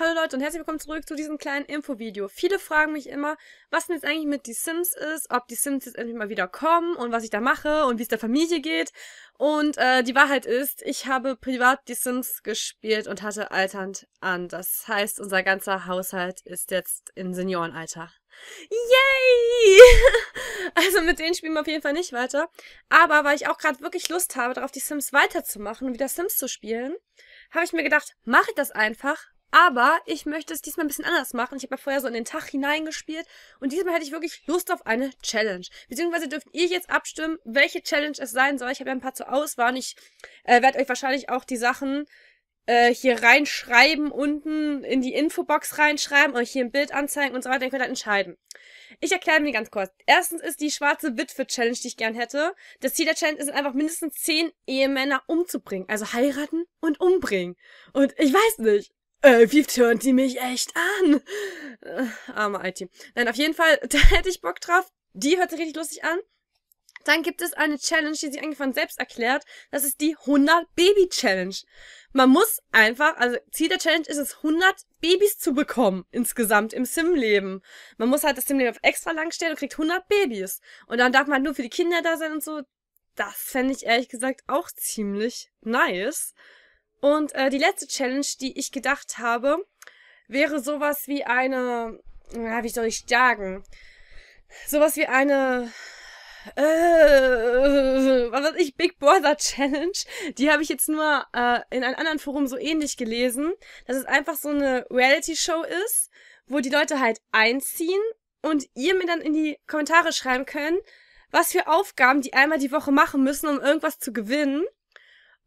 Hallo Leute und herzlich willkommen zurück zu diesem kleinen Infovideo. Viele fragen mich immer, was denn jetzt eigentlich mit die Sims ist, ob die Sims jetzt endlich mal wieder kommen und was ich da mache und wie es der Familie geht. Und äh, die Wahrheit ist, ich habe privat die Sims gespielt und hatte alternd an. Das heißt, unser ganzer Haushalt ist jetzt im Seniorenalter. Yay! Also mit denen spielen wir auf jeden Fall nicht weiter. Aber weil ich auch gerade wirklich Lust habe, darauf die Sims weiterzumachen und wieder Sims zu spielen, habe ich mir gedacht, mache ich das einfach aber ich möchte es diesmal ein bisschen anders machen. Ich habe ja vorher so in den Tag hineingespielt und diesmal hätte ich wirklich Lust auf eine Challenge. Beziehungsweise dürft ihr jetzt abstimmen, welche Challenge es sein soll. Ich habe ja ein paar zur Auswahl und ich äh, werde euch wahrscheinlich auch die Sachen äh, hier reinschreiben, unten in die Infobox reinschreiben, euch hier ein Bild anzeigen und so weiter. Ihr könnt halt entscheiden. Ich erkläre mir ganz kurz. Erstens ist die schwarze Witwe-Challenge, die ich gern hätte. Das Ziel der Challenge ist einfach mindestens zehn Ehemänner umzubringen. Also heiraten und umbringen. Und ich weiß nicht äh, wie turnt die mich echt an? Äh, arme IT. Nein, auf jeden Fall, da hätte ich Bock drauf. Die hört sich richtig lustig an. Dann gibt es eine Challenge, die sich eigentlich von selbst erklärt. Das ist die 100 Baby Challenge. Man muss einfach, also Ziel der Challenge ist es, 100 Babys zu bekommen insgesamt im Sim-Leben. Man muss halt das Sim-Leben auf extra lang stellen und kriegt 100 Babys. Und dann darf man halt nur für die Kinder da sein und so. Das fände ich ehrlich gesagt auch ziemlich nice. Und äh, die letzte Challenge, die ich gedacht habe, wäre sowas wie eine, na, wie soll ich sagen, sowas wie eine, äh, was weiß ich, Big Brother Challenge. Die habe ich jetzt nur äh, in einem anderen Forum so ähnlich gelesen, dass es einfach so eine Reality-Show ist, wo die Leute halt einziehen und ihr mir dann in die Kommentare schreiben könnt, was für Aufgaben die einmal die Woche machen müssen, um irgendwas zu gewinnen.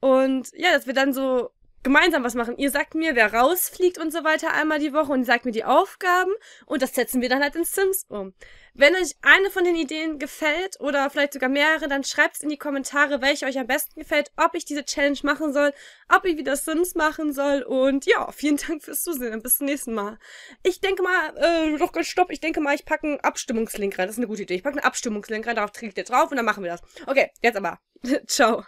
Und ja, dass wir dann so gemeinsam was machen. Ihr sagt mir, wer rausfliegt und so weiter einmal die Woche und sagt mir die Aufgaben und das setzen wir dann halt in Sims um. Wenn euch eine von den Ideen gefällt oder vielleicht sogar mehrere, dann schreibt es in die Kommentare, welche euch am besten gefällt, ob ich diese Challenge machen soll, ob ich wieder Sims machen soll und ja, vielen Dank fürs Zusehen und bis zum nächsten Mal. Ich denke mal, äh, doch ganz stopp, ich denke mal, ich packe einen Abstimmungslink rein, das ist eine gute Idee. Ich packe einen Abstimmungslink rein, darauf klickt ihr drauf und dann machen wir das. Okay, jetzt aber. Ciao.